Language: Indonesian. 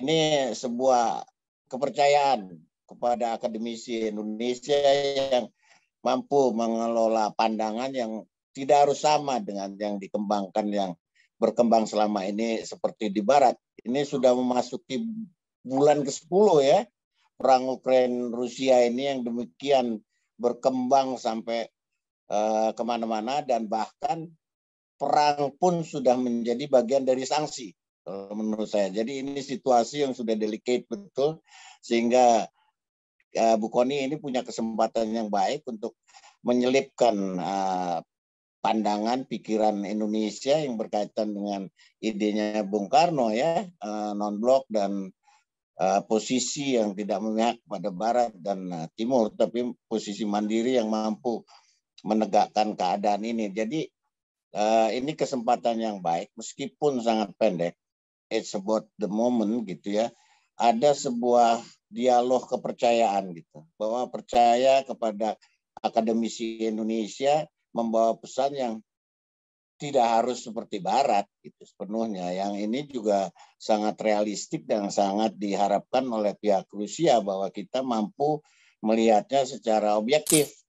ini sebuah kepercayaan kepada akademisi Indonesia yang mampu mengelola pandangan yang tidak harus sama dengan yang dikembangkan yang berkembang selama ini seperti di barat. Ini sudah memasuki bulan ke-10 ya. Perang Ukraina Rusia ini yang demikian berkembang sampai eh, kemana-mana dan bahkan perang pun sudah menjadi bagian dari sanksi menurut saya. Jadi ini situasi yang sudah delicate betul sehingga uh, Bu Koni ini punya kesempatan yang baik untuk menyelipkan uh, pandangan pikiran Indonesia yang berkaitan dengan idenya Bung Karno ya uh, non blok dan uh, posisi yang tidak memihak pada barat dan uh, timur tapi posisi mandiri yang mampu menegakkan keadaan ini. Jadi uh, ini kesempatan yang baik meskipun sangat pendek it's about the moment gitu ya. Ada sebuah dialog kepercayaan gitu. Bahwa percaya kepada akademisi Indonesia membawa pesan yang tidak harus seperti barat gitu sepenuhnya. Yang ini juga sangat realistik dan sangat diharapkan oleh pihak Rusia bahwa kita mampu melihatnya secara objektif